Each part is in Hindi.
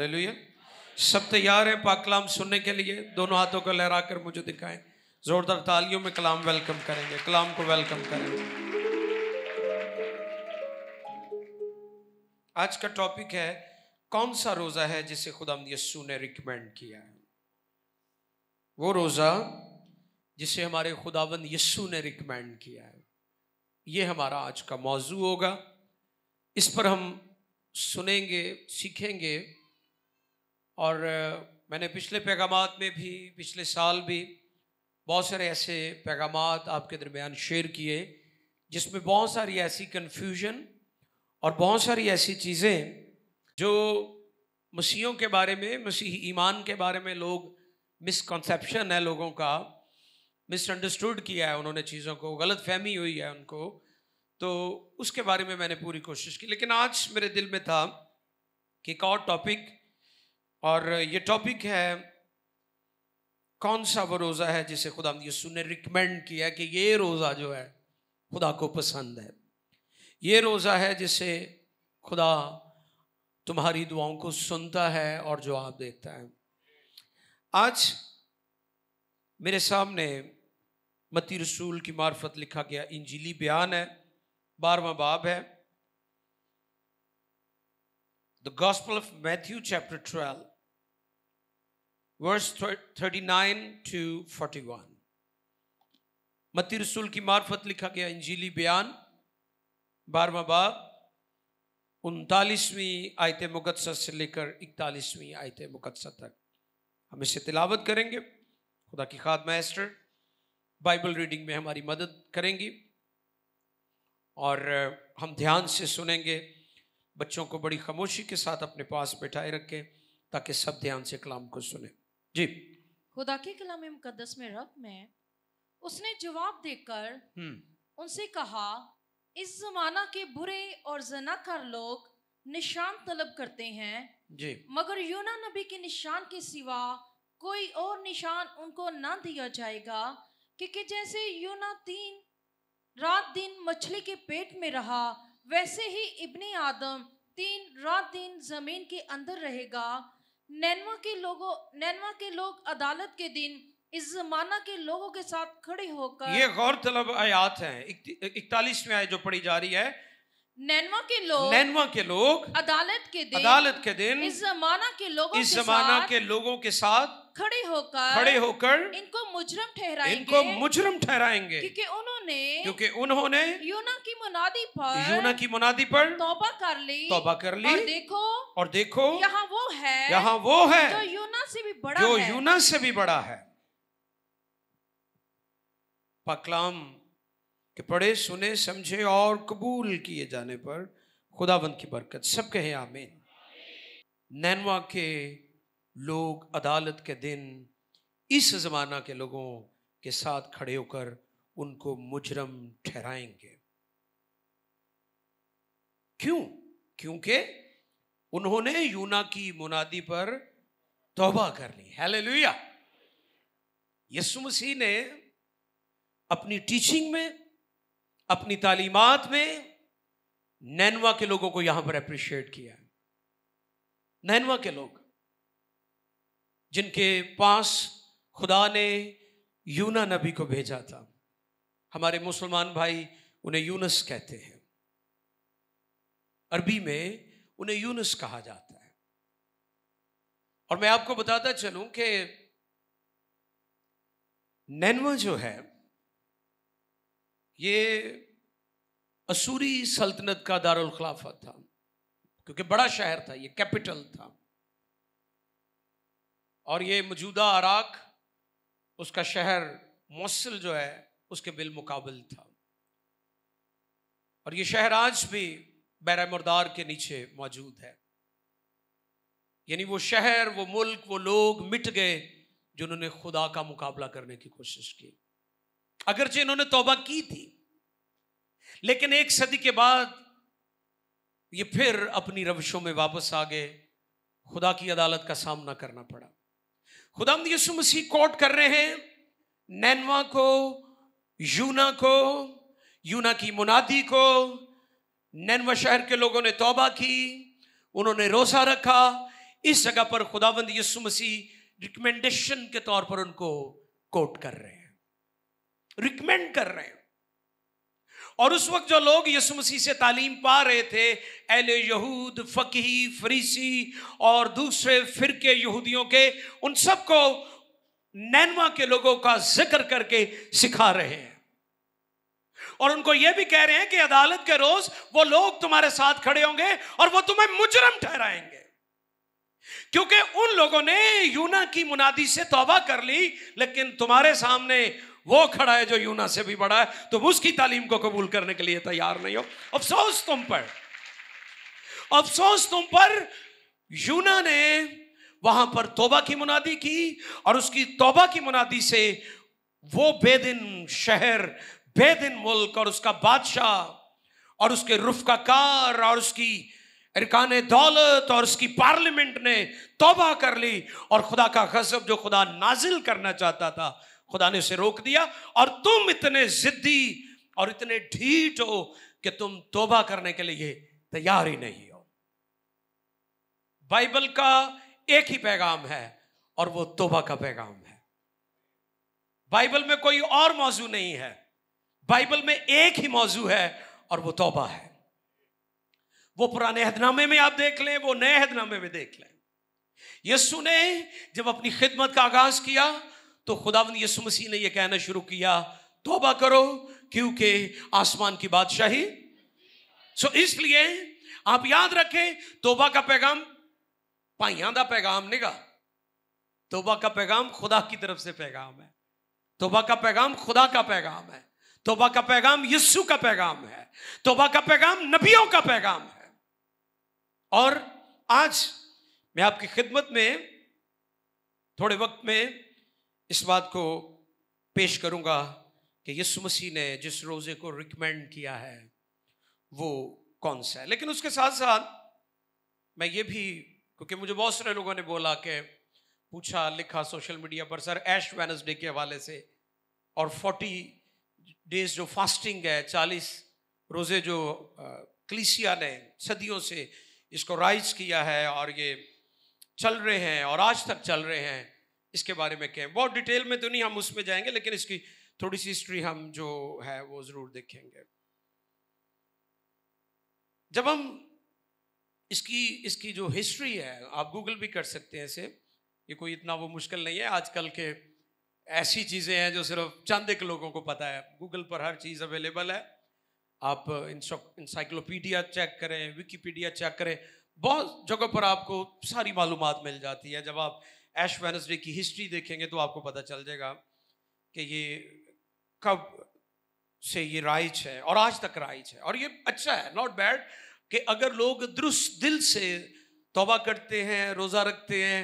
हालेलुया सब तैयार है पाक कलाम सुनने के लिए दोनों हाथों को लहरा कर मुझे दिखाएं जोरदार तालियों में कलाम वेलकम करेंगे कलाम को वेलकम करेंगे आज का टॉपिक है कौन सा रोज़ा है जिसे खुदा यस्सू ने रिकमेंड किया है वो रोज़ा जिसे हमारे खुदावंद यस्सू ने रिकमेंड किया है ये हमारा आज का मौजू होगा इस पर हम सुनेंगे सीखेंगे और मैंने पिछले पैगाम में भी पिछले साल भी बहुत सारे ऐसे पैगाम आपके दरमियान शेयर किए जिसमें बहुत सारी ऐसी कन्फ्यूजन और बहुत सारी ऐसी चीज़ें जो मसीहों के बारे में मसीह ईमान के बारे में लोग मिसकॉन्सेप्शन है लोगों का मिसअंडरस्टूड किया है उन्होंने चीज़ों को गलत फहमी हुई है उनको तो उसके बारे में मैंने पूरी कोशिश की लेकिन आज मेरे दिल में था कि एक और टॉपिक और ये टॉपिक है कौन सा वो रोज़ा है जिसे खुदा यीशु ने रिकमेंड किया कि ये रोज़ा जो है खुदा को पसंद है ये रोज़ा है जिसे खुदा तुम्हारी दुआओं को सुनता है और जवाब देता है आज मेरे सामने मती रसूल की मार्फत लिखा गया इंजीली बयान है बारवा बाब है the gospel of Matthew chapter twelve verse nine to forty one मती रसूल की मार्फत लिखा गया इंजीली बयान बारवा बाब उनतालीसवीं आयत मुकदसा से लेकर इकतालीसवीं आयत मुकदसा तक हम इसे तिलावत करेंगे खुदा की खाद मास्टर बाइबल रीडिंग में हमारी मदद करेंगी और हम ध्यान से सुनेंगे बच्चों को बड़ी खामोशी के साथ अपने पास बैठाए रखें ताकि सब ध्यान से कलाम को सुने जी खुदा के कलाम मुकदस में रब में उसने जवाब देकर हम्म। उनसे कहा इस जमाना के बुरे और जनाकार लोग निशान तलब करते हैं जी मगर यूना नबी के निशान के सिवा कोई और निशान उनको ना दिया जाएगा क्योंकि जैसे यूना तीन रात दिन मछली के पेट में रहा वैसे ही इब्ने आदम तीन रात दिन जमीन के अंदर रहेगा नैनवा के लोगों नैनवा के लोग अदालत के दिन इस जमाना के लोगों के साथ खड़े होकर ये गौरतलब आयात है इकतालीसवीं आय जो पढ़ी जा रही है नैनवा के लोग नैनवा के लोग अदालत के दिन अदालत के दिन इस जमाना के लोगों इस जमाना के, लोगों के साथ खड़े होकर खड़े होकर इनको मुजरम ठहराएंगे इनको मुजरम ठहराएंगे क्योंकि उन्होंने क्योंकि उन्होंने यूना की मुनादी पर यूना की मुनादी पर तौबा कर ली तौबा कर ली और देखो और देखो यहाँ वो है यहाँ वो है जो यूना से भी बड़ा जो यूना से भी बड़ा है पकलाम कि पढ़े सुने समझे और कबूल किए जाने पर खुदाबंद की बरकत सब कहे आमीन नैनवा के लोग अदालत के दिन इस ज़माना के लोगों के साथ खड़े होकर उनको मुजरम ठहराएंगे क्यों क्योंकि उन्होंने यूना की मुनादी पर तोबा कर ली हालेलुया यीशु मसीह ने अपनी टीचिंग में अपनी तालीमत में नैनवा के लोगों को यहां पर अप्रिशिएट किया नैनवा के लोग जिनके पास खुदा ने यूना नबी को भेजा था हमारे मुसलमान भाई उन्हें यूनस कहते हैं अरबी में उन्हें यूनस कहा जाता है और मैं आपको बताता चलूं कि नैनवा जो है ये असूरी सल्तनत का दारुल खिलाफत था क्योंकि बड़ा शहर था ये कैपिटल था और ये मौजूदा अराक उसका शहर मौसल जो है उसके मुकाबल था और ये शहर आज भी बैर मुर्दार के नीचे मौजूद है यानी वो शहर वो मुल्क वो लोग मिट गए जिन्होंने खुदा का मुकाबला करने की कोशिश की अगरचे इन्होंने तौबा की थी लेकिन एक सदी के बाद ये फिर अपनी रविशों में वापस आ गए खुदा की अदालत का सामना करना पड़ा खुदा यीशु मसीह कोर्ट कर रहे हैं नैनवा को यूना को यूना की मुनादी को नैनवा शहर के लोगों ने तौबा की उन्होंने रोज़ा रखा इस जगह पर खुदाबंद यीशु मसीह रिकमेंडेशन के तौर पर उनको कोट कर रहे हैं रिकमेंड कर रहे हैं और उस वक्त जो लोग यीशु मसीह से तालीम पा रहे थे एल यहूद फ़कीह फरीसी और दूसरे फिरके यहूदियों के उन सबको नैनवा के लोगों का जिक्र करके सिखा रहे हैं और उनको यह भी कह रहे हैं कि अदालत के रोज वो लोग तुम्हारे साथ खड़े होंगे और वो तुम्हें मुजरम ठहराएंगे क्योंकि उन लोगों ने यूना की मुनादी से तौबा कर ली लेकिन तुम्हारे सामने वो खड़ा है जो यूना से भी बड़ा है तुम तो उसकी तालीम को कबूल करने के लिए तैयार नहीं हो अफसोस तुम पर अफसोस तुम पर यूना ने वहां पर तोबा की मुनादी की और उसकी तोबा की मुनादी से वो बेदिन शहर बेदिन मुल्क और उसका बादशाह और उसके रुफ का कार और उसकी इरकान दौलत और उसकी पार्लियामेंट ने तोबा कर ली और खुदा का गजब जो खुदा नाजिल करना चाहता था खुदा ने उसे रोक दिया और तुम इतने जिद्दी और इतने ढीठ हो कि तुम तोबा करने के लिए तैयार ही नहीं हो बाइबल का एक ही पैगाम है और वो तोबा का पैगाम है बाइबल में कोई और मौजू नहीं है बाइबल में एक ही मौजू है और वो तोबा है वो पुराने हदनामे में आप देख लें वो नए हदनामे में देख लें यीशु ने जब अपनी खिदमत का आगाज किया तो खुदावन यसु मसीह ने यह कहना शुरू किया तोबा करो क्योंकि आसमान की बादशाही सो इसलिए आप याद रखें तोबा का पैगाम भाइयों का पैगाम निगा तोबा का पैगाम खुदा की तरफ से पैगाम है तोबा का पैगाम खुदा का पैगाम है तोबा का पैगाम यस्सु का पैगाम है तोबा का पैगाम नबियों का पैगाम है और आज मैं आपकी खिदमत में थोड़े वक्त में इस बात को पेश करूँगा कि यीशु मसीह ने जिस रोज़े को रिकमेंड किया है वो कौन सा है लेकिन उसके साथ साथ मैं ये भी क्योंकि मुझे बहुत सारे लोगों ने बोला कि पूछा लिखा सोशल मीडिया पर सर एश वेनसडे के हवाले से और फोर्टी डेज जो फास्टिंग है चालीस रोज़े जो क्लिसिया ने सदियों से इसको राइज किया है और ये चल रहे हैं और आज तक चल रहे हैं इसके बारे में कहें बहुत डिटेल में तो नहीं हम उसमें जाएंगे लेकिन इसकी थोड़ी सी हिस्ट्री हम जो है वो ज़रूर देखेंगे जब हम इसकी इसकी जो हिस्ट्री है आप गूगल भी कर सकते हैं इसे ये कोई इतना वो मुश्किल नहीं है आजकल के ऐसी चीज़ें हैं जो सिर्फ चंद एक लोगों को पता है गूगल पर हर चीज़ अवेलेबल है आप इंसाइक्लोपीडिया चेक करें विकीपीडिया चेक करें बहुत जगह पर आपको सारी मालूम मिल जाती है जब आप ऐश वेनसडे की हिस्ट्री देखेंगे तो आपको पता चल जाएगा कि ये कब से ये राइज है और आज तक राइज है और ये अच्छा है नॉट बैड कि अगर लोग दुरुस्त दिल से तोबा करते हैं रोज़ा रखते हैं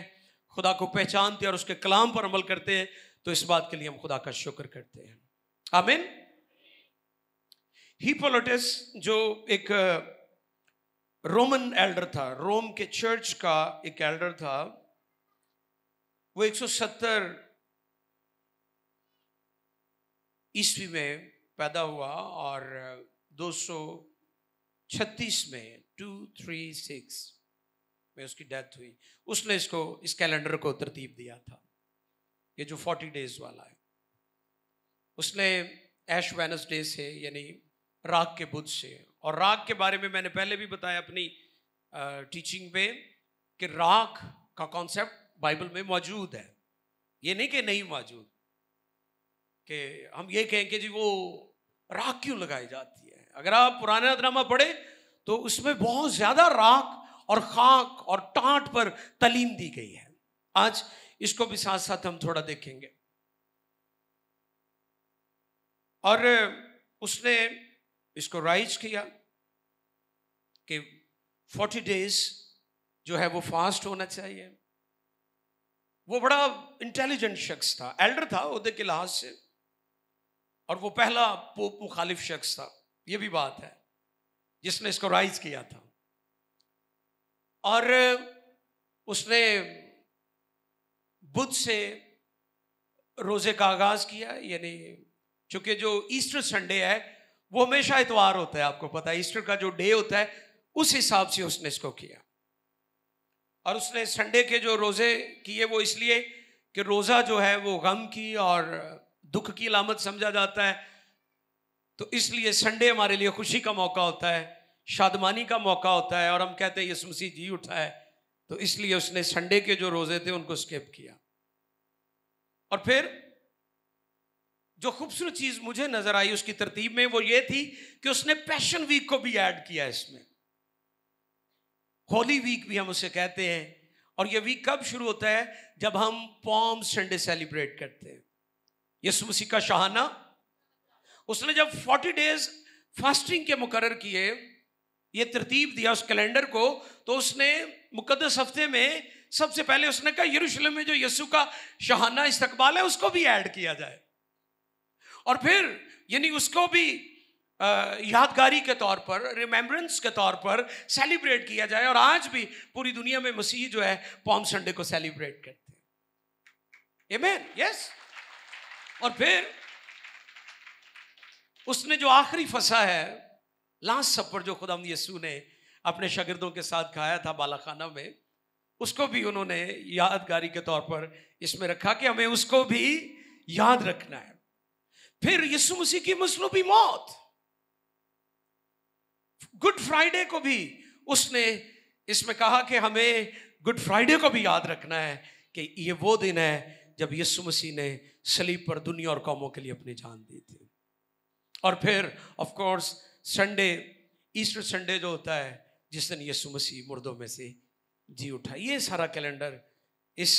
खुदा को पहचानते हैं और उसके कलाम पर अमल करते हैं तो इस बात के लिए हम खुदा का शुक्र करते हैं आमीन हीपोलोटिस जो एक रोमन एल्डर था रोम के चर्च का एक एल्डर था वो 170 ईस्वी में पैदा हुआ और 236 में 236 में उसकी डेथ हुई उसने इसको इस कैलेंडर को तरतीब दिया था ये जो 40 डेज वाला है उसने ऐश वेनसडे से यानी राग के बुध से और राग के बारे में मैंने पहले भी बताया अपनी टीचिंग में कि राग का कॉन्सेप्ट बाइबल में मौजूद है ये नहीं कि नहीं मौजूद कि हम ये कहें कि जी वो राख क्यों लगाई जाती है अगर आप पुराना ड्रामा पढ़े तो उसमें बहुत ज़्यादा राख और खाक और टाट पर तलीम दी गई है आज इसको भी साथ साथ हम थोड़ा देखेंगे और उसने इसको राइज किया कि फोर्टी डेज जो है वो फास्ट होना चाहिए वो बड़ा इंटेलिजेंट शख्स था एल्डर था उहदे के लिहाज से और वो पहला पोप मुखालिफ शख्स था ये भी बात है जिसने इसको राइज किया था और उसने बुध से रोज़े का आगाज़ किया यानी चूँकि जो ईस्टर संडे है वो हमेशा इतवार होता है आपको पता है ईस्टर का जो डे होता है उस हिसाब से उसने इसको किया और उसने संडे के जो रोज़े किए वो इसलिए कि रोज़ा जो है वो गम की और दुख की लामत समझा जाता है तो इसलिए संडे हमारे लिए खुशी का मौका होता है शादमानी का मौका होता है और हम कहते हैं यसु मसीह जी उठा है तो इसलिए उसने संडे के जो रोज़े थे उनको स्केप किया और फिर जो खूबसूरत चीज़ मुझे नज़र आई उसकी तरतीब में वो ये थी कि उसने पैशन वीक को भी ऐड किया इसमें होली वीक भी हम उसे कहते हैं और ये वीक कब शुरू होता है जब हम पॉम संडे सेलिब्रेट करते हैं यसु मसीह का शाहाना उसने जब फोर्टी डेज फास्टिंग के मुकर किए ये तरतीब दिया उस कैलेंडर को तो उसने मुकदस हफ्ते में सबसे पहले उसने कहा यरूशलेम में जो यसु का शहाना इस्तकबाल है उसको भी ऐड किया जाए और फिर यानी उसको भी यादगारी के तौर पर रिमेम्बरेंस के तौर पर सेलिब्रेट किया जाए और आज भी पूरी दुनिया में मसीह जो है पॉम संडे को सेलिब्रेट करते हैं मैन यस और फिर उसने जो आखिरी फंसा है लास्ट सफर जो खुदा यसु ने अपने शागिर्दों के साथ खाया था बालाखाना में उसको भी उन्होंने यादगारी के तौर पर इसमें रखा कि हमें उसको भी याद रखना है फिर यीशु मसीह की मसलूबी मौत गुड फ्राइडे को भी उसने इसमें कहा कि हमें गुड फ्राइडे को भी याद रखना है कि ये वो दिन है जब यीशु मसीह ने सलीब पर दुनिया और कौमों के लिए अपनी जान दी थी और फिर of course Sunday Easter Sunday जो होता है जिस दिन यीशु मसीह मुर्दों में से जी उठा ये सारा कैलेंडर इस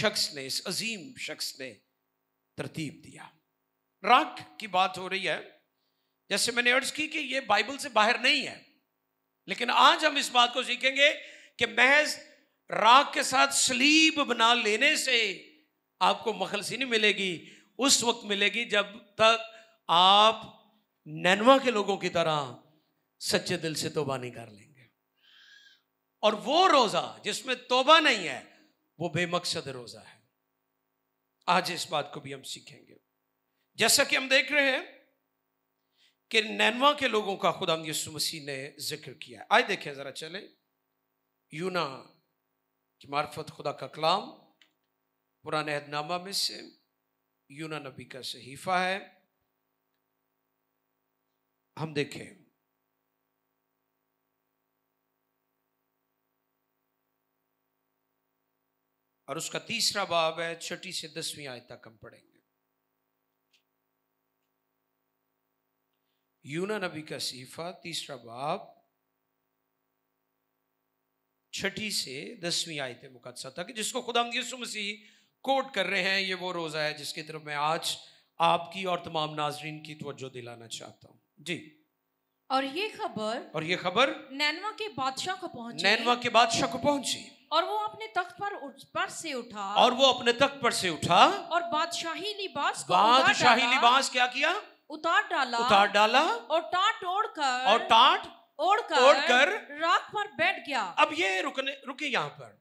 शख्स ने इस अजीम शख्स ने तरतीब दिया राख की बात हो रही है जैसे मैंने अर्ज की कि ये बाइबल से बाहर नहीं है लेकिन आज हम इस बात को सीखेंगे कि महज राग के साथ स्लीब बना लेने से आपको मखलसी नहीं मिलेगी उस वक्त मिलेगी जब तक आप नैनवा के लोगों की तरह सच्चे दिल से तोबा नहीं कर लेंगे और वो रोज़ा जिसमें तोबा नहीं है वो बेमकसद रोज़ा है आज इस बात को भी हम सीखेंगे जैसा कि हम देख रहे हैं कि नैनवा के लोगों का खुदा यसु मसीह ने जिक्र किया आए देखें ज़रा चले यूना की मार्फत खुदा का कलाम पुराने अहदनामा में से यूना नबी का सहीफा है हम देखें और उसका तीसरा बाब है छठी से दसवीं आज तक हम पढ़ेंगे यूना नबी का सीफा तीसरा बाब छठी से दसवीं आयत मुकदसा तक जिसको खुदा यीशु मसीह कोट कर रहे हैं ये वो रोज़ा है जिसकी तरफ मैं आज आपकी और तमाम नाजरीन की तवज्जो दिलाना चाहता हूँ जी और ये खबर और ये खबर नैनवा के बादशाह को पहुंची नैनवा के बादशाह को पहुंची और वो अपने तख्त पर पर से उठा और वो अपने तख्त पर से उठा और बादशाही लिबास बादशाही लिबास क्या किया उतार डाला उतार डाला और टाट ओढ़कर और टाट ओढ़कर ओढ़कर राख पर बैठ गया अब ये रुकने रुके यहां पर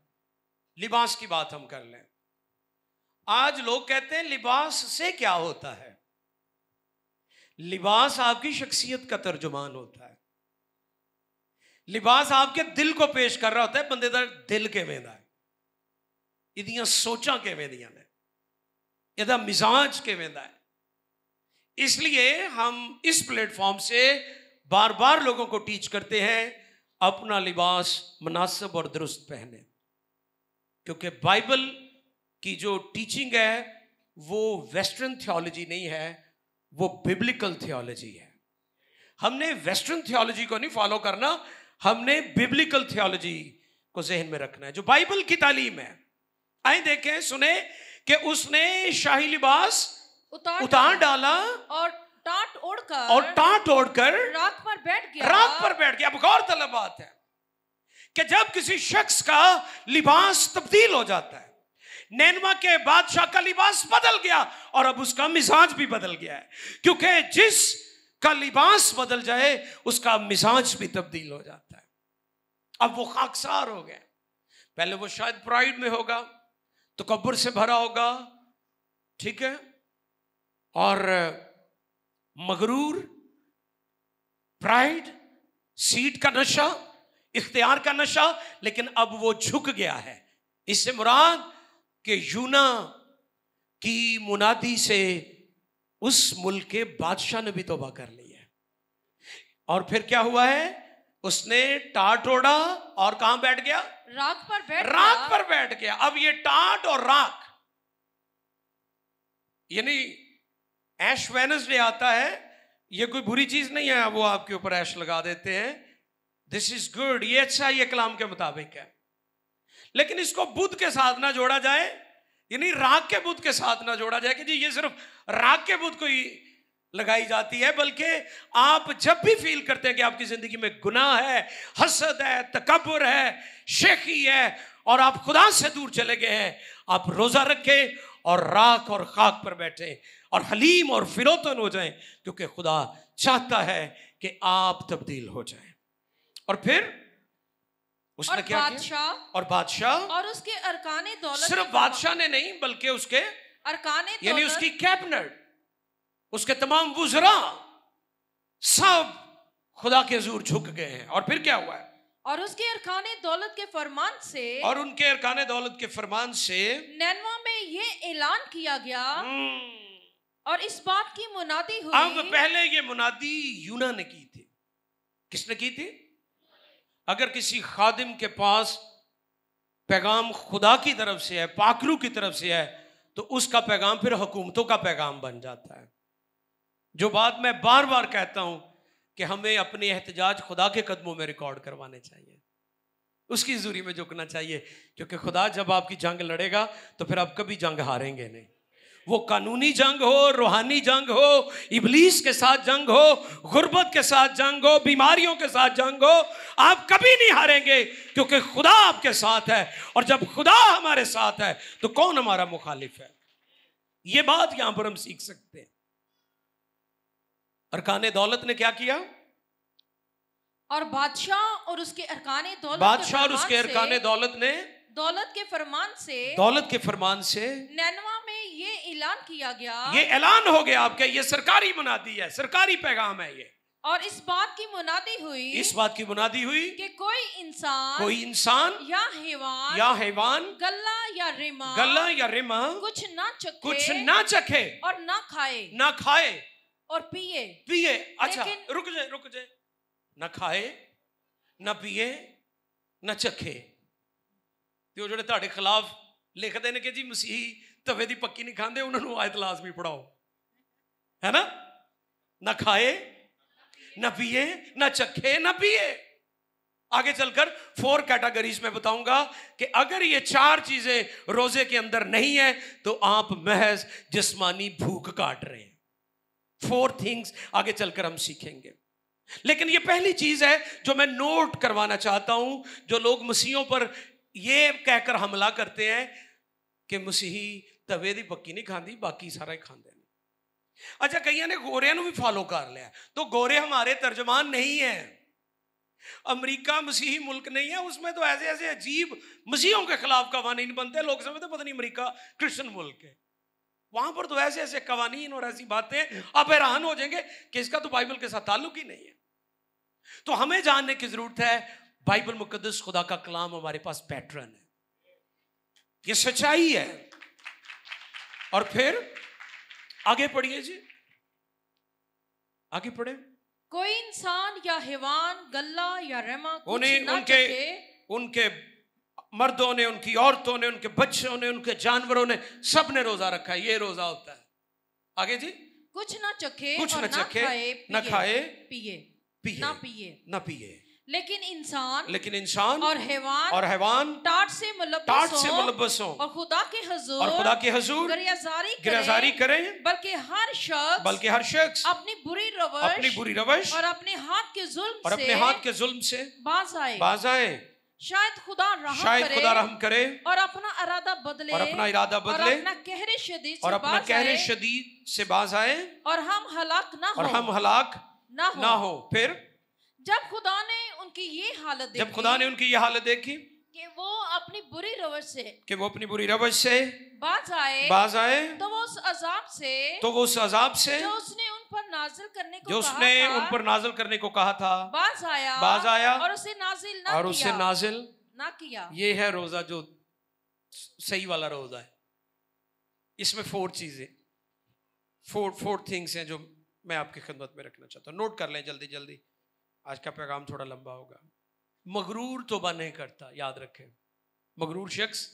लिबास की बात हम कर लें आज लोग कहते हैं लिबास से क्या होता है लिबास आपकी शख्सियत का तर्जुमान होता है लिबास आपके दिल को पेश कर रहा होता है बंदे का दिल के वेंदा है के ਸੋਚਾਂ ਕਿਵੇਂ ਦੀਆਂ ਨੇ ਇਹਦਾ ਮਿਜ਼ਾਜ ਕਿਵੇਂ ਦਾ है इसलिए हम इस प्लेटफॉर्म से बार बार लोगों को टीच करते हैं अपना लिबास मुनासिब और दुरुस्त पहने क्योंकि बाइबल की जो टीचिंग है वो वेस्टर्न थियोलॉजी नहीं है वो बिब्लिकल थियोलॉजी है हमने वेस्टर्न थियोलॉजी को नहीं फॉलो करना हमने बिब्लिकल थियोलॉजी को जहन में रखना है जो बाइबल की तालीम है आए देखें सुने कि उसने शाही लिबास उतार, उतार डाला और टाट ओढ़कर और टाट ओढ़कर रात पर बैठ गया रात पर बैठ गया अब गौर तलब बात है कि जब किसी शख्स का लिबास तब्दील हो जाता है नैनवा के बादशाह का लिबास बदल गया और अब उसका मिजाज भी बदल गया है क्योंकि जिस का लिबास बदल जाए उसका मिजाज भी तब्दील हो जाता है अब वो खाकसार हो गया पहले वो शायद प्राइड में होगा तो कब्र से भरा होगा ठीक है और मगरूर प्राइड सीट का नशा इख्तियार का नशा लेकिन अब वो झुक गया है इससे मुराद कि यूना की मुनादी से उस मुल्क के बादशाह ने भी तोबा कर ली है और फिर क्या हुआ है उसने टाट ओढ़ा और कहां बैठ गया राख पर बैठ राख पर बैठ गया अब ये टाट और राख यानी ऐश वेनसडे आता है ये कोई बुरी चीज़ नहीं है वो आपके ऊपर ऐश लगा देते हैं दिस इज गुड ये अच्छा ये कलाम के मुताबिक है लेकिन इसको बुद्ध के साथ ना जोड़ा जाए यानी राग के बुद्ध के साथ ना जोड़ा जाए कि जी ये सिर्फ राग के बुद्ध को ही लगाई जाती है बल्कि आप जब भी फील करते हैं कि आपकी ज़िंदगी में गुनाह है हसद है तकबर है शेखी है और आप खुदा से दूर चले गए हैं आप रोज़ा रखें और राख और खाक पर बैठें और हलीम और फिरोतन हो जाएं क्योंकि खुदा चाहता है कि आप तब्दील हो जाएं और फिर उसने क्या बादशाह और बादशाह और उसके अरकाने दौलत सिर्फ बादशाह ने नहीं बल्कि उसके अरकाने यानी उसकी कैबिनेट उसके तमाम वुजरा सब खुदा के जूर झुक गए हैं और फिर क्या हुआ है और उसके अरकाने दौलत के फरमान से और उनके अरकाने दौलत के फरमान से नैनवा में ये ऐलान किया गया हम्म। और इस बात की मुनादी हुई अब पहले ये मुनादी यूना ने की थी किसने की थी अगर किसी खादिम के पास पैगाम खुदा की तरफ से है पाखरू की तरफ से है तो उसका पैगाम फिर हुकूमतों का पैगाम बन जाता है जो बात मैं बार बार कहता हूं कि हमें अपने एहतजाज खुदा के कदमों में रिकॉर्ड करवाने चाहिए उसकी जूरी में झुकना चाहिए क्योंकि खुदा जब आपकी जंग लड़ेगा तो फिर आप कभी जंग हारेंगे नहीं वो कानूनी जंग हो रूहानी जंग हो इबलीस के साथ जंग हो गुर्बत के साथ जंग हो बीमारियों के साथ जंग हो आप कभी नहीं हारेंगे क्योंकि खुदा आपके साथ है और जब खुदा हमारे साथ है तो कौन हमारा मुखालिफ है ये बात यहां पर हम सीख सकते हैं अरकान दौलत ने क्या किया और बादशाह और उसके अरकान दौलत बादशाह और उसके अरकान दौलत ने दौलत के फरमान से दौलत के फरमान से नैनवा में ये ऐलान किया गया ये ऐलान हो गया आपके ये सरकारी मुनादी है सरकारी पैगाम है ये और इस बात की मुनादी हुई इस बात की मुनादी हुई कि कोई इंसान कोई इंसान या हैवान या हैवान गल्ला या रिमा गल्ला या रिमा कुछ ना चखे कुछ ना चखे और ना खाए ना खाए और पिए पिए अच्छा रुक जाए रुक जाए ना खाए ना पिए ना चखे ਤੇ जो खिलाफ लिखते हैं कि जी मसीही तवे की पक्की नहीं खाते उन्होंने आयत लाजमी पढ़ाओ है ना ना खाए ना पिए ना चखे ना पिए आगे चलकर फोर कैटेगरीज में बताऊंगा कि अगर ये चार चीजें रोजे के अंदर नहीं है तो आप महज जिस्मानी भूख काट रहे हैं फोर थिंग्स आगे चलकर हम सीखेंगे लेकिन ये पहली चीज है जो मैं नोट करवाना चाहता हूं जो लोग मसीहों पर ये कहकर हमला करते हैं कि मसीही तवे की पक्की नहीं खाती बाकी सारा ही खाते हैं अच्छा कई ने गोरिया भी फॉलो कर लिया तो गोरे हमारे तर्जमान नहीं है अमरीका मसीही मुल्क नहीं है उसमें तो ऐसे ऐसे अजीब मसीहों के खिलाफ कवानीन बनते हैं लोग समझते पता नहीं अमरीका क्रिश्चन मुल्क है वहां पर तो ऐसे ऐसे कवानीन और ऐसी बातें आप हैरान हो जाएंगे कि इसका तो बाइबल के साथ ताल्लुक ही नहीं है तो हमें जानने की जरूरत है बाइबल मुकदस खुदा का कलाम हमारे पास पैटर्न है ये सच्चाई है और फिर आगे पढ़िए जी आगे पढ़े कोई इंसान या हिवान गल्ला या रेमा उन्हें उनके उनके मर्दों ने उनकी औरतों ने उनके बच्चों ने उनके जानवरों ने सब ने रोजा रखा है ये रोजा होता है आगे जी कुछ ना चखे कुछ ना चखे ना खाए पिए पिए ना पिए ना पिए लेकिन इंसान लेकिन इंसान और हैवान और हैवान टाट से टाट से मुलबस हो और खुदा के हजूर और खुदा के हजूर गिरजारी गिरजारी करें, बल्कि हर शख्स बल्कि हर शख्स अपनी बुरी रवश अपनी बुरी रवश और अपने हाथ के जुल्म और अपने हाथ के जुल्म से बाज आए बाज आए शायद खुदा रहम शायद करे, खुदा रहम करे और अपना इरादा बदले और अपना इरादा बदले और अपना कहरे शदीद और अपना कहरे शदीद से बाज आए और हम हलाक ना और हम हलाक ना हो फिर जब खुदा ने उनकी ये हालत जब खुदा ने उनकी ये हालत देखी कि वो अपनी बुरी रवज से कि वो अपनी बुरी रवज से बाज आए बाज आए तो वो उस अजाब से तो वो उस अजाब से जो उसने उन पर नाजिल करने को जो उसने उन पर नाजिल करने को कहा था बाज आया बाज आया और उसे नाजिल ना और उसे नाजिल ना किया ये है रोजा जो सही वाला रोजा है इसमें फोर चीजें फोर फोर थिंग्स हैं जो मैं आपकी खिदमत में रखना चाहता हूँ नोट कर लें जल्दी जल्दी आज का पैगाम थोड़ा लंबा होगा मगरूर तोबा नहीं करता याद रखें मगरूर शख्स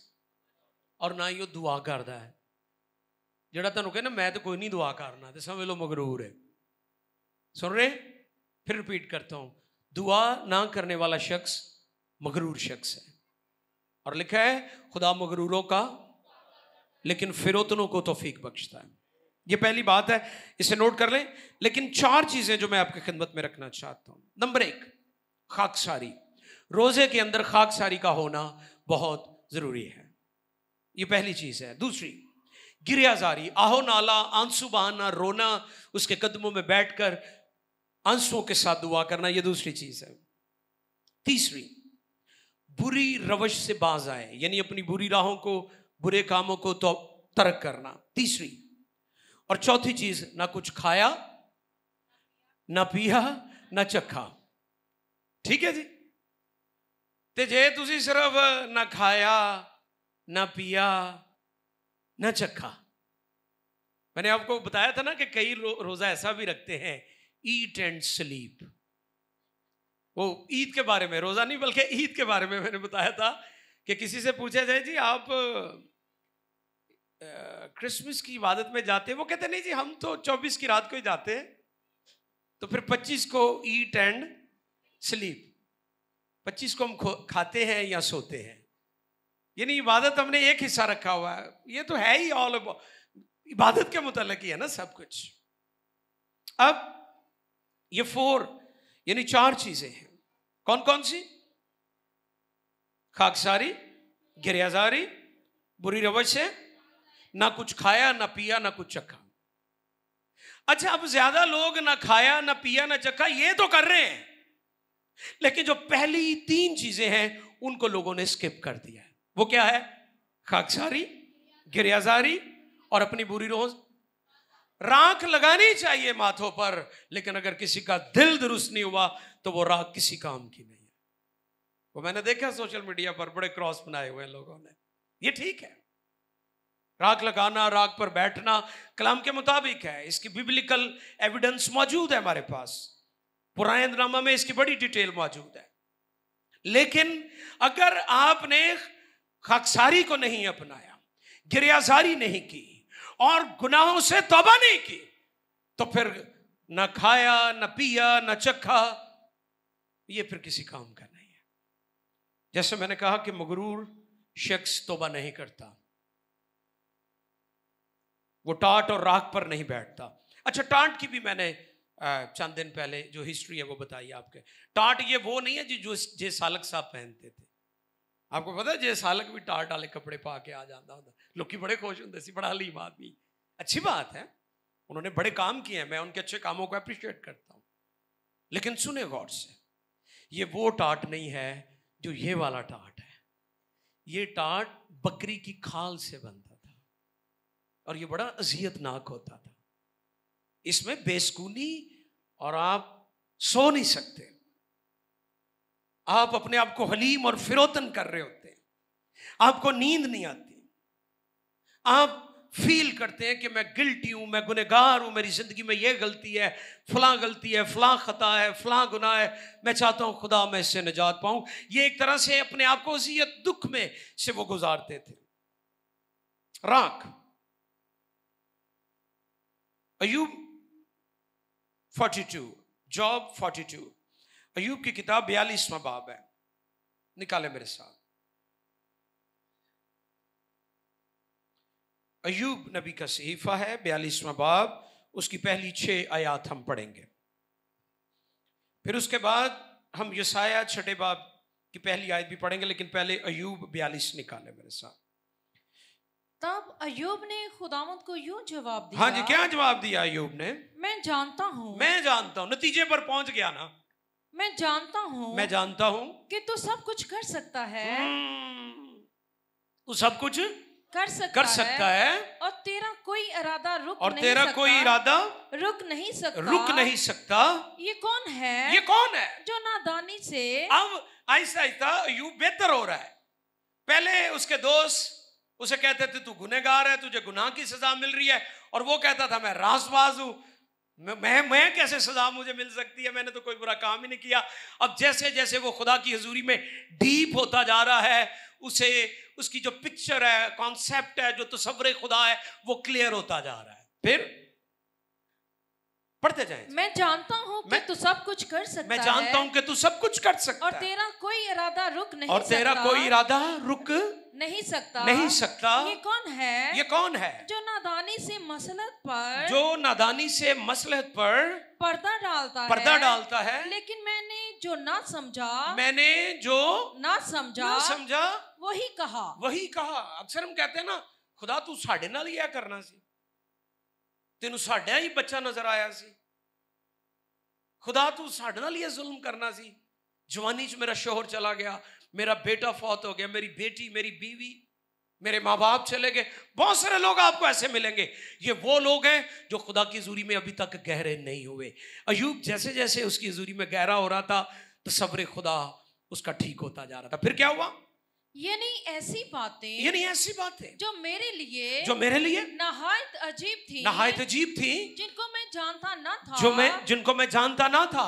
और ना ही वह दुआ करता है जरा तुम कहना मैं तो कोई नहीं दुआ करना तो समझ लो मगरूर है सुन रहे फिर रिपीट करता हूं दुआ ना करने वाला शख्स मगरूर शख्स है और लिखा है खुदा मगरूरों का लेकिन फिरोतनों को तोफीक बख्शता है ये पहली बात है इसे नोट कर लें लेकिन चार चीज़ें जो मैं आपकी खिदमत में रखना चाहता हूं नंबर एक खाकसारी रोज़े के अंदर खाकसारी का होना बहुत ज़रूरी है ये पहली चीज़ है दूसरी गिरियाजारी आहो नाला आंसू बहाना रोना उसके कदमों में बैठकर आंसुओं के साथ दुआ करना ये दूसरी चीज़ है तीसरी बुरी रवश से बाज आए यानी अपनी बुरी राहों को बुरे कामों को तो तर्क करना तीसरी और चौथी चीज ना कुछ खाया ना पिया ना चखा ठीक है जी ਤੇ जे ਤੁਸੀਂ सिर्फ ना खाया ना पिया ना चखा मैंने आपको बताया था ना कि कई रो, रोजा ऐसा भी रखते हैं ईट एंड स्लीप वो ईद के बारे में रोजा नहीं बल्कि ईद के बारे में मैंने बताया था कि किसी से पूछा जाए जी आप क्रिसमस की इबादत में जाते हैं वो कहते नहीं जी हम तो 24 की रात को ही जाते हैं तो फिर 25 को ईट एंड स्लीप 25 को हम खाते हैं या सोते हैं यानी इबादत हमने एक हिस्सा रखा हुआ है ये तो है ही ऑल इबादत के मुतलक ही है ना सब कुछ अब ये फोर यानी चार चीजें हैं कौन कौन सी खाकसारी गिरियाजारी बुरी रवश है ना कुछ खाया ना पिया ना कुछ चखा अच्छा अब ज्यादा लोग ना खाया ना पिया ना चखा ये तो कर रहे हैं लेकिन जो पहली तीन चीजें हैं उनको लोगों ने स्किप कर दिया है वो क्या है खाकसारी गिरियाजारी और अपनी बुरी रोज राख लगानी चाहिए माथों पर लेकिन अगर किसी का दिल दुरुस्त नहीं हुआ तो वो राख किसी काम की नहीं है वो मैंने देखा सोशल मीडिया पर बड़े क्रॉस बनाए हुए हैं लोगों ने ये ठीक है राग लगाना राग पर बैठना कलाम के मुताबिक है इसकी बिब्लिकल एविडेंस मौजूद है हमारे पास पुराने नामा में इसकी बड़ी डिटेल मौजूद है लेकिन अगर आपने खाकसारी को नहीं अपनाया गिरियाजारी नहीं की और गुनाहों से तोबा नहीं की तो फिर न खाया न पिया न चखा ये फिर किसी काम का नहीं है जैसे मैंने कहा कि मगरूर शख्स तोबा नहीं करता वो टाट और राख पर नहीं बैठता अच्छा टाट की भी मैंने चंद दिन पहले जो हिस्ट्री है वो बताई आपके टाट ये वो नहीं है जी जो जय सालक साहब पहनते थे आपको पता है जय सालक भी टाट वाले कपड़े पा के आ जाता होता लोग बड़े खुश होंगे सी बड़ा हलीम आदमी अच्छी बात है उन्होंने बड़े काम किए हैं मैं उनके अच्छे कामों को अप्रिशिएट करता हूँ लेकिन सुने गौर से ये वो टाट नहीं है जो ये वाला टाट है ये टाट बकरी की खाल से बनता और ये बड़ा अजियतनाक होता था इसमें बेसकूनी और आप सो नहीं सकते आप अपने आप को हलीम और फिरोतन कर रहे होते हैं आपको नींद नहीं आती आप फील करते हैं कि मैं गिल्टी हूं मैं गुनेगार हूं मेरी ज़िंदगी में यह गलती है फलां गलती है फलां खता है फलां गुनाह है मैं चाहता हूं खुदा मैं इससे निजात पाऊं ये एक तरह से अपने आप को उसी दुख में से वो गुजारते थे राख अयूब 42 जॉब 42 अयूब की किताब बयालीसवा बाब है निकाले मेरे साथ अयूब नबी का सहीफा है बयालीसवा बाब उसकी पहली छह आयात हम पढ़ेंगे फिर उसके बाद हम यसाया छठे बाब की पहली आयत भी पढ़ेंगे लेकिन पहले अयूब बयालीस निकाले मेरे साथ तब अयुब ने खुदावंत को यूं जवाब दिया हाँ जी क्या जवाब दिया अयुब ने मैं जानता हूँ मैं जानता हूँ नतीजे पर पहुंच गया ना मैं जानता हूँ मैं जानता हूँ कि तू सब कुछ कर सकता है हम्म। तू सब कुछ कर सकता, कर सकता है, है और तेरा कोई इरादा रुक और नहीं तेरा सकता, कोई इरादा रुक नहीं सकता रुक नहीं सकता ये कौन है ये कौन है जो नादानी से अब आहिस्ता आहिस्ता यू बेहतर हो रहा है पहले उसके दोस्त उसे कहते थे तू गुनेगार है तुझे गुनाह की सजा मिल रही है और वो कहता था मैं रासबाज हूँ मैं मैं कैसे सजा मुझे मिल सकती है मैंने तो कोई बुरा काम ही नहीं किया अब जैसे जैसे वो खुदा की हजूरी में डीप होता जा रहा है उसे उसकी जो पिक्चर है कॉन्सेप्ट है जो तस्वर खुदा है वो क्लियर होता जा रहा है फिर पढ़ते जाए मैं जानता हूँ मैं तू सब कुछ कर सकता मैं जानता हूँ कि तू सब कुछ कर सकता और तेरा कोई इरादा रुक नहीं और तेरा कोई इरादा रुक नहीं सकता नहीं सकता ये कौन है ये कौन है जो नादानी से मसलत पर जो नादानी से मसलत पर पर्दा डालता पर्दा डालता है लेकिन मैंने जो ना समझा मैंने जो ना समझा ना समझा वही कहा वही कहा अक्सर हम कहते हैं ना खुदा तू साढ़े नाल करना सी तेन साढ़िया ही बच्चा नजर आया ਸੀ खुदा तू ਸਾਡੇ ही ਇਹ ਜ਼ੁਲਮ ਕਰਨਾ ਸੀ ਜਵਾਨੀ 'ਚ ਮੇਰਾ ਸ਼ੋਹਰ ਚਲਾ ਗਿਆ ਮੇਰਾ ਬੇਟਾ ਫੌਤ ਹੋ गया मेरी बेटी मेरी बीवी मेरे माँ बाप चले गए बहुत सारे लोग आपको ऐसे मिलेंगे ये वो लोग हैं जो खुदा की जूरी में अभी तक गहरे नहीं हुए अयूब जैसे जैसे उसकी जूरी में गहरा हो रहा था तो सब्र खुदा उसका ठीक होता जा रहा था फिर क्या हुआ ये नहीं ऐसी बातें ये नहीं ऐसी बातें जो मेरे लिए जो मेरे लिए न नहायत अजीब थी नहायत अजीब थी जिनको मैं जानता ना था जो मैं जिनको मैं जानता ना था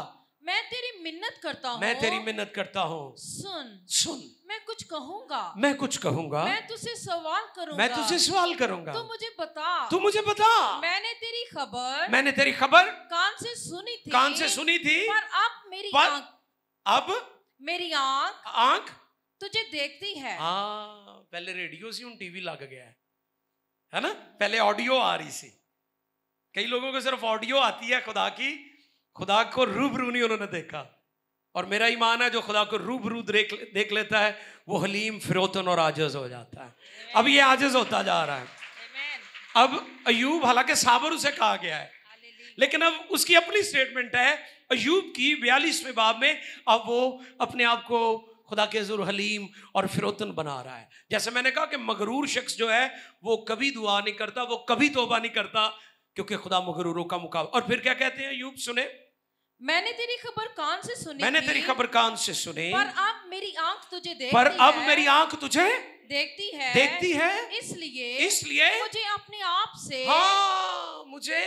मैं तेरी मिन्नत करता हूँ मैं तेरी मिन्नत करता हूँ सुन सुन मैं कुछ कहूँगा मैं कुछ कहूँगा मैं तुझसे सवाल करूँ मैं तुझसे सवाल करूँगा तू मुझे बता तू मुझे बता मैंने तेरी खबर मैंने तेरी खबर कान से सुनी थी कान से सुनी थी पर अब मेरी पर अब मेरी आंख आंख तुझे देखती है हाँ पहले रेडियो से हूँ टीवी लग गया है है ना पहले ऑडियो आ रही थी कई लोगों को सिर्फ ऑडियो आती है खुदा की खुदा को रूबरू नहीं उन्होंने देखा और मेरा ईमान है जो खुदा को रूबरू देख देख लेता है वो हलीम फिरोतन और आजज हो जाता है अब ये आजज होता जा रहा है अब अयूब हालांकि साबर उसे कहा गया है लेकिन अब उसकी अपनी स्टेटमेंट है अयूब की बयालीसवें बाब में अब वो अपने आप को खुदा के जुर हलीम और फिरोतन बना रहा है जैसे मैंने कहा कि मगरूर शख्स जो है वो कभी दुआ नहीं करता वो कभी तोबा नहीं करता क्योंकि खुदा मगरूरों का मुकाबला और फिर क्या कहते हैं यूब सुने मैंने तेरी खबर कान से सुनी मैंने तेरी खबर कान से सुनी पर अब मेरी आंख तुझे देख पर अब मेरी आंख तुझे देखती है देखती है इसलिए इसलिए मुझे अपने आप से हाँ मुझे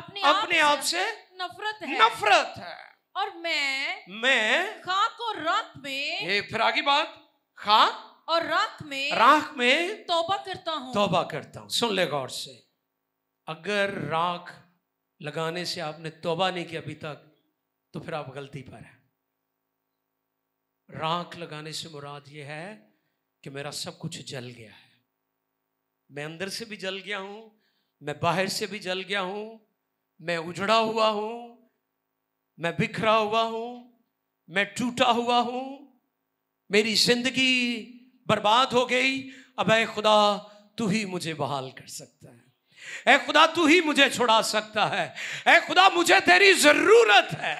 अपने अपने आप से नफरत है नफरत है और मैं मैं खाक और राख में ये फिर आगे बात खाक और राख में राख में तोबा करता हूँ तोबा करता हूँ सुन ले गौर से अगर राख लगाने से आपने तोबा नहीं किया अभी तक तो फिर आप गलती पर है राख लगाने से मुराद ये है कि मेरा सब कुछ जल गया है मैं अंदर से भी जल गया हूं मैं बाहर से भी जल गया हूं मैं उजड़ा हुआ हूं मैं बिखरा हुआ हूं मैं टूटा हुआ हूं मेरी जिंदगी बर्बाद हो गई अब ए खुदा तू ही मुझे बहाल कर सकता है ए खुदा तू ही मुझे छुड़ा सकता है ए खुदा मुझे तेरी जरूरत है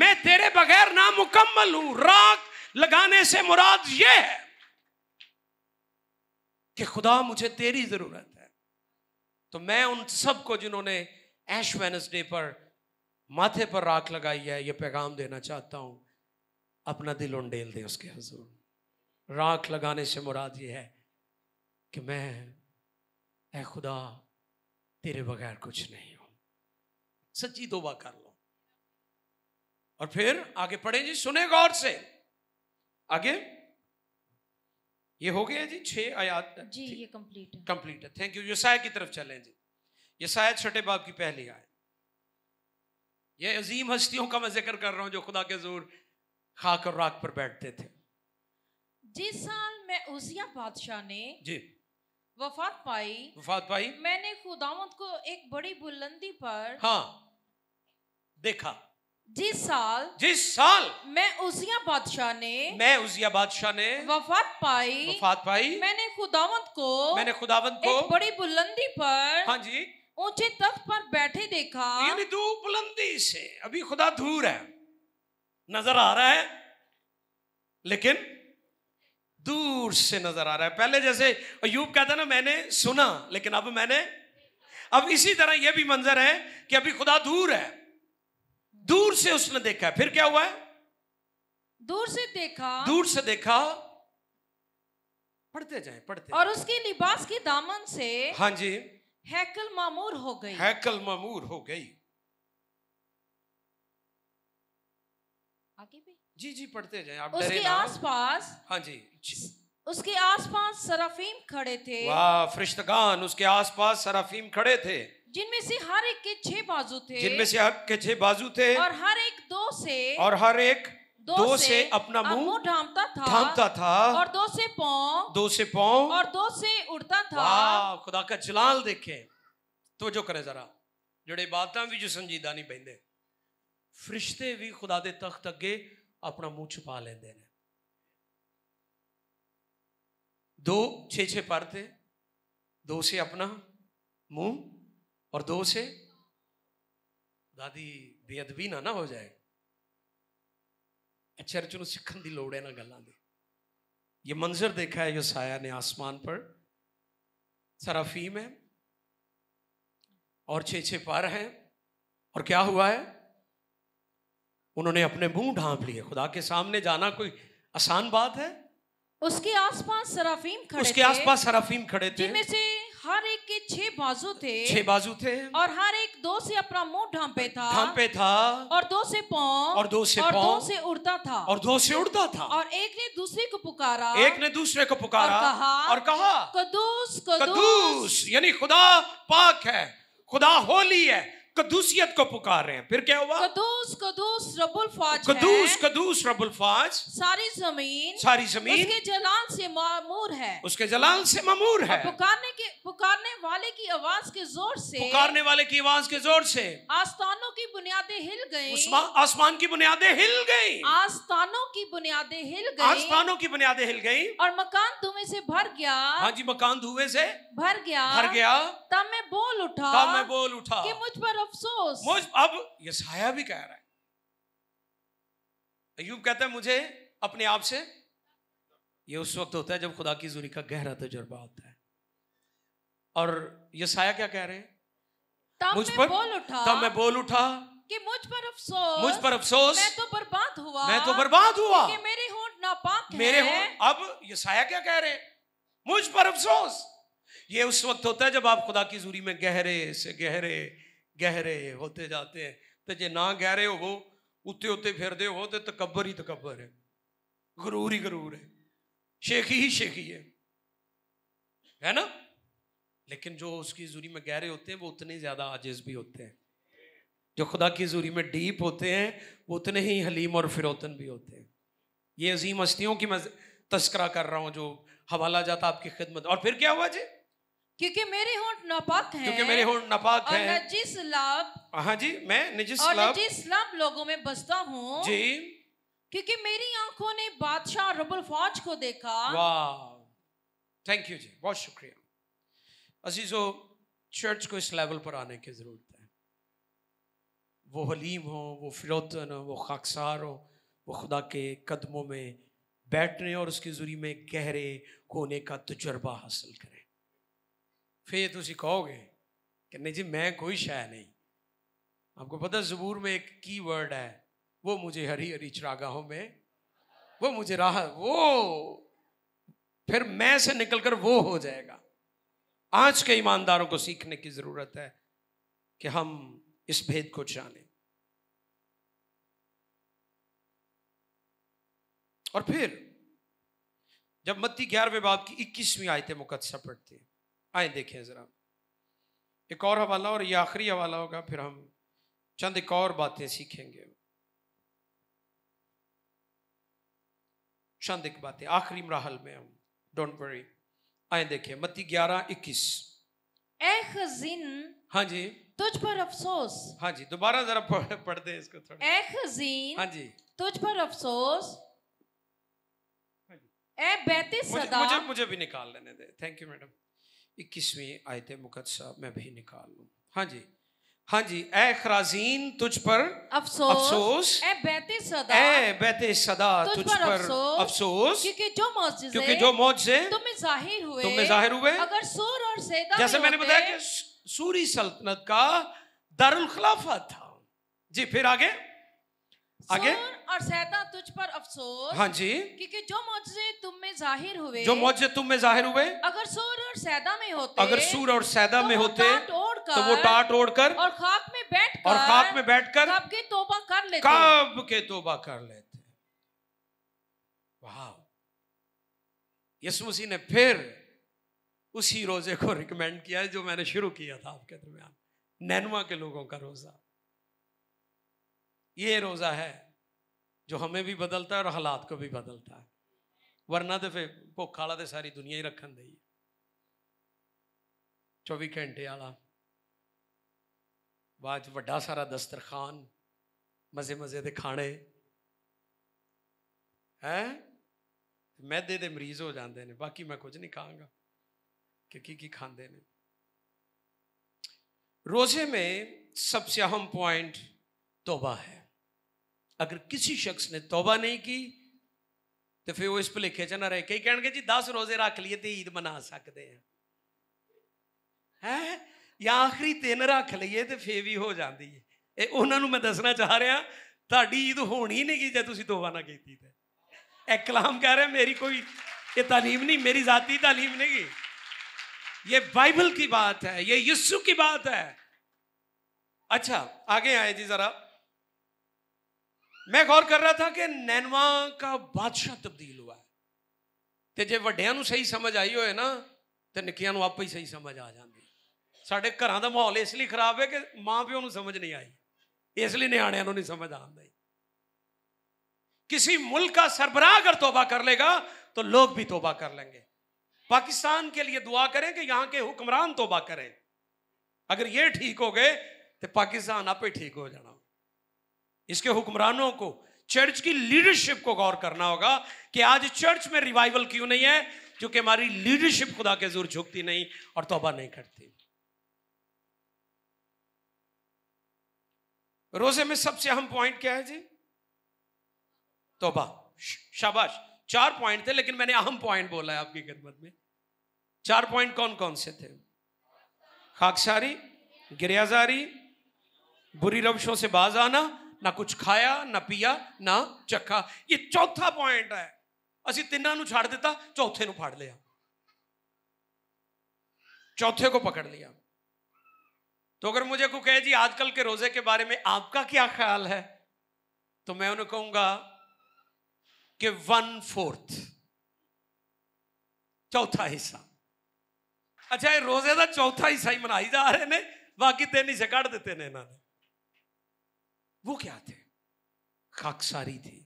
मैं तेरे बगैर नामुकम्मल हूं राग लगाने से मुराद यह है कि खुदा मुझे तेरी जरूरत है तो मैं उन सबको जिन्होंने ऐश वेनसडे पर माथे पर राख लगाई है ये पैगाम देना चाहता हूँ अपना दिल उंडेल दे उसके हजूर राख लगाने से मुराद ये है कि मैं ए खुदा तेरे बगैर कुछ नहीं हूं सच्ची दोबा कर लो और फिर आगे पढ़े जी सुने गौर से आगे ये हो गया जी छह आयात जी ये कंप्लीट है कंप्लीट है थैंक यू यसाया की तरफ चलें जी यसाया छठे बाब की पहली आयत ये अजीम हस्तियों का मैं जिक्र कर रहा हूं जो खुदा के जोर खाक और राख पर बैठते थे जिस साल मैं उसिया बादशाह ने जी वफात पाई वफात पाई मैंने खुदावंत को एक बड़ी बुलंदी पर हाँ देखा जिस साल जिस साल मैं उसिया बादशाह ने मैं उसिया बादशाह ने वफात पाई वफात पाई मैंने खुदावंत को मैंने खुदावंत को एक बड़ी बुलंदी पर हाँ जी ऊंचे तख्त पर बैठे देखा यानी दू बुलंदी से अभी खुदा दूर है नजर आ रहा है लेकिन दूर से नजर आ रहा है पहले जैसे अयूब कहता ना मैंने सुना लेकिन अब मैंने अब इसी तरह यह भी मंजर है कि अभी खुदा दूर है दूर से उसने देखा फिर क्या हुआ है दूर से देखा दूर से देखा पढ़ते जाए पढ़ते और उसके लिबास की दामन से हाँ जी हैकल मामूर हो गई हैकल मामूर हो गई आगे भी जी जी पढ़ते जाएं आप उसके आसपास हाँ जी उसके आसपास सराफीम खड़े थे वाह फरिश्तगान उसके आसपास सराफीम खड़े थे जिनमें से हर एक के छह बाजू थे जिनमें से हर के छह बाजू थे और हर एक दो से और हर एक दो, दो से, से अपना मुंह ढांपता था ढांपता था और दो से पाँव दो से पाँव और दो से उड़ता था खुदा का जलाल देखे तो जो करे जरा ਜਿਹੜੇ बात भी जो संजीदा नहीं बहते फरिश्ते भी खुदा दे तख्त अगे अपना मुंह छुपा ਲੈਂਦੇ ਨੇ दो छे छे पर थे दो से अपना मुंह और दो से दादी बेअदबी ना ना हो जाए ਇਹ ਚਰਚ ਨੂੰ ਸਿੱਖਣ ਦੀ ਲੋੜ गलों की ਗੱਲਾਂ मंजर देखा है जो साया ने आसमान पर सारा फीम है और छे छे पार हैं और क्या हुआ है उन्होंने अपने मुंह ढांप लिए खुदा के सामने जाना कोई आसान बात है उसके आसपास सराफीम खड़े उसके आसपास सराफीम खड़े थे जिनमें से हर एक के छह बाजू थे छह बाजू थे और हर एक दो से अपना मुंह ढांपे था ढांपे था और दो से पांव और दो से और दो से उड़ता था और दो से उड़ता था और एक ने दूसरे को पुकारा एक ने दूसरे को पुकारा और कहा और कहा कदूस कदूस, कदूस यानी खुदा पाक है खुदा होली है कदूसियत को पुकार रहे हैं फिर क्या हुआ कदूस कदूस रबुल फाज कदूस कदूस रबुल फाज सारी जमीन सारी जमीन उसके जलाल से मामूर है उसके जलाल से मामूर है पुकारने के पुकारने वाले की आवाज के जोर से पुकारने वाले की आवाज के जोर से आस्थानों की बुनियादें हिल गयी आसमान की बुनियादें हिल गयी आस्थानों की बुनियादें हिल गयी आस्थानों की बुनियादें हिल गयी और मकान धुएं से भर गया हाँ जी मकान धुएं से भर गया भर गया तब मैं बोल उठा तब मैं बोल उठा कि मुझ पर अफसोस मुझ अब यशाया भी कह रहा है अयूब कहता है मुझे अपने आप से ये उस वक्त होता है जब खुदा की जूरी का गहरा तजुर्बा होता है और यसाया क्या कह रहे हैं मुझ पर बोल उठा तब मैं बोल उठा कि मुझ पर अफसोस मुझ पर अफसोस मैं तो बर्बाद हुआ मैं तो बर्बाद हुआ कि मेरे होंठ नापाक मेरे होंठ अब यसाया क्या कह रहे हैं मुझ पर अफसोस ये उस वक्त होता है जब आप खुदा की जूरी में गहरे से गहरे गहरे होते जाते हैं तो जे ना गहरे होवो उत्ते उत्ते ਫਿਰਦੇ हो तो तकबर ही तकबर है गरूर ही गरूर है शेखी ही शेखी है है ना लेकिन जो उसकी जूरी में गहरे होते हैं वो उतने ज़्यादा आजिज भी होते हैं जो खुदा की जूरी में डीप होते हैं वो उतने ही हलीम और फिरौतन भी होते हैं ये अजीम हस्तियों की मैं तस्करा कर रहा हूँ जो हवाला जाता आपकी खिदमत और फिर क्या हुआ जी क्योंकि मेरे होंठ नापाक हैं क्योंकि मेरे होंठ नापाक हैं और नजीस लाभ हाँ जी मैं नजीस लाभ और नजीस लाभ लोगों में बसता हूँ जी क्योंकि मेरी आंखों ने बादशाह रबल फौज को देखा वाह थैंक यू जी बहुत शुक्रिया अजीजो चर्च को इस लेवल पर आने की ज़रूरत है वो हलीम हो वो फिरोतन हो वो खाकसार हो वो खुदा के कदमों में बैठने और उसके ज़ुरी में गहरे होने का तजुर्बा हासिल करें फिर तुम कहोगे कि नहीं जी मैं कोई शह नहीं आपको पता जबूर में एक की वर्ड है वो मुझे हरी हरी चरागाहों में वो मुझे राह वो फिर मैं से निकलकर वो हो जाएगा आज के ईमानदारों को सीखने की जरूरत है कि हम इस भेद को जाने और फिर जब मत्ती ग्यारहवें बाब की इक्कीसवीं आयतें मुकदसा पढ़ती हैं आए देखें ज़रा एक और हवाला और ये आखिरी हवाला होगा फिर हम चंद एक और बातें सीखेंगे चंद एक बातें आखिरी मराहल में हम डोंट वरी आए देखें मत्ती ग्यारह इक्कीस हाँ जी तुझ पर अफसोस हाँ जी दोबारा जरा पढ़, पढ़ दे इसको थोड़ा एजीन हाँ जी तुझ पर अफसोस ए हाँ मुझे, मुझे मुझे भी निकाल लेने दे थैंक यू मैडम इक्कीसवीं आयत मुकदसा मैं भी निकाल लूँ हाँ जी हाँ जी ए खराजीन तुझ पर अफसोस अफसोस ए बेते सदा ए बेते सदा तुझ, तुझ पर अफसोस, अफसोस क्योंकि जो मौज से तुम्हें जाहिर हुए तुम्हें जाहिर हुए अगर सूर और सेदा जैसे मैंने बताया कि सूरी सल्तनत का दारुल खिलाफत था जी फिर आगे आगे और सैता तुझ पर अफसोस हाँ जी क्योंकि जो मौजे तुम में जाहिर हुए जो मौजे तुम में जाहिर हुए अगर सूर और सैदा में होते अगर सूर और सैदा तो में होते तो वो टाट ओढ़ कर और खाक में बैठ और खाक में बैठ कर कब के तोबा कर लेते कब के तोबा कर लेते वाह यीशु मसीह ने फिर उसी रोजे को रिकमेंड किया जो मैंने शुरू किया था आपके दरमियान नैनवा के लोगों का रोजा ये रोज़ा है जो हमें भी बदलता है और हालात को भी बदलता है वरना तो फिर भुख तो सारी दुनिया ही रखन दी चौबी घंटे वाला बाद वा सारा दस्तरखान मज़े मज़े के खाने हैं मैदे के मरीज हो जाते हैं बाकी मैं कुछ नहीं खाँगा कि की की खाते हैं रोजे में सबसे अहम पॉइंट तोबा है अगर किसी शख्स ने तौबा नहीं की तो फिर वो इस भुलेखे च ना रहे कई कहे जी दस रोजे रख लिए तो ईद मना सकते हैं है या आखिरी तीन रख लीए तो फिर भी हो जाती है उन्होंने मैं दसना चाह रहा ताकि ईद होनी नहीं गई जो तुम तौबा ना की एक कलाम कह रहे मेरी कोई ये तालीम नहीं मेरी जाती तालीम नहीं गई ये बाइबल की बात है ये यस्सु की बात है अच्छा आगे आए जी जरा मैं गौर कर रहा था कि नैनवा का बादशाह तब्दील हुआ है तो जे व्या सही समझ आई हो ना तो निकिया आप ही सही समझ आ जाती साढ़े घर का माहौल इसलिए खराब है कि माँ प्यो ਕਿ समझ ਪਿਓ ਨੂੰ ਸਮਝ ਨਹੀਂ ਆਈ ਇਸ किसी मुल्क का सरबराह अगर तोबा कर लेगा तो लोग भी तोबा कर लेंगे पाकिस्तान के लिए दुआ करें कि यहां के हुक्मरान तोबा करें अगर ये ठीक हो गए तो पाकिस्तान आप ही ठीक हो जाना इसके हुक्मरानों को चर्च की लीडरशिप को गौर करना होगा कि आज चर्च में रिवाइवल क्यों नहीं है क्योंकि हमारी लीडरशिप खुदा के जोर झुकती नहीं और तोबा नहीं करती रोजे में सबसे अहम पॉइंट क्या है जी तोबा शाबाश चार पॉइंट थे लेकिन मैंने अहम पॉइंट बोला है आपकी खिदमत में चार पॉइंट कौन कौन से थे खाकसारी गिरियाजारी बुरी रवशों से बाज आना ना कुछ खाया ना पिया ना चखा ये चौथा पॉइंट है असि तिना छता चौथे ਦਿੱਤਾ ਚੌਥੇ ਨੂੰ चौथे को पकड़ लिया तो अगर मुझे को कहे जी आजकल के रोजे के बारे में आपका क्या ख्याल है तो मैं उन्हें कहूंगा कि वन फोर्थ चौथा हिस्सा अच्छा ये रोजे का चौथा हिस्सा ही मनाई जा रहे ने बाकी तेन हिस्से कट देते ने इन्होंने वो क्या थे खाकसारी थी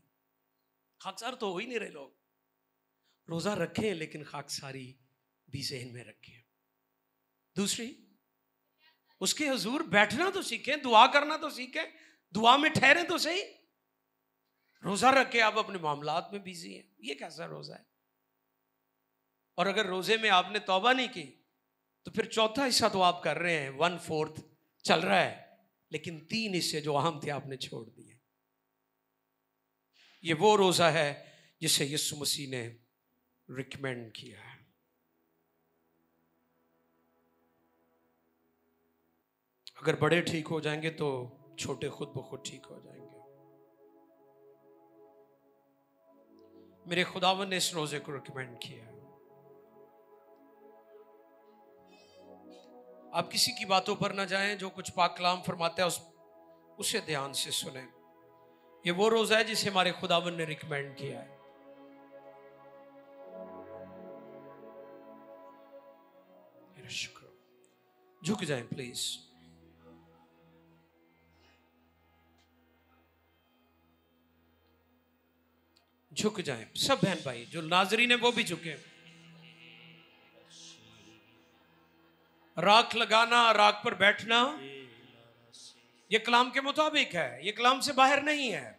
खाकसार तो हो ही नहीं रहे लोग रोजा रखे लेकिन खाकसारी भी जहन में रखे दूसरी उसके हजूर बैठना तो सीखें दुआ करना तो सीखें दुआ में ठहरे तो सही रोजा रखे आप अपने मामलात में बिजी हैं ये कैसा रोजा है और अगर रोजे में आपने तौबा नहीं की तो फिर चौथा हिस्सा तो आप कर रहे हैं वन फोर्थ चल रहा है लेकिन तीन हिस्से जो अहम थे आपने छोड़ दिए ये वो रोज़ा है जिसे यीशु मसीह ने रिकमेंड किया है अगर बड़े ठीक हो जाएंगे तो छोटे खुद ब खुद ठीक हो जाएंगे मेरे खुदावन ने इस रोज़े को रिकमेंड किया है आप किसी की बातों पर ना जाएं जो कुछ पाक कलाम फरमाते हैं उस उसे ध्यान से सुने ये वो रोज़ा है जिसे हमारे खुदावन ने रिकमेंड किया है शुक्र झुक जाए प्लीज झुक जाए सब बहन भाई जो नाजरीन है वो भी झुके राख लगाना राख पर बैठना ये कलाम के मुताबिक है ये कलाम से बाहर नहीं है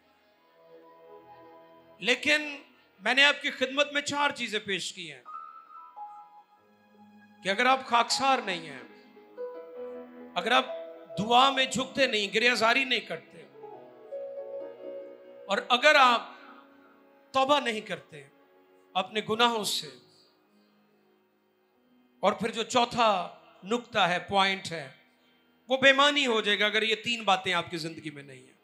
लेकिन मैंने आपकी खिदमत में चार चीजें पेश की हैं कि अगर आप खाकसार नहीं हैं अगर आप दुआ में झुकते नहीं गिरियाजारी नहीं करते और अगर आप तोबा नहीं करते अपने गुनाहों से और फिर जो चौथा नुकता है पॉइंट है वो बेमानी हो जाएगा अगर ये तीन बातें आपकी ज़िंदगी में नहीं है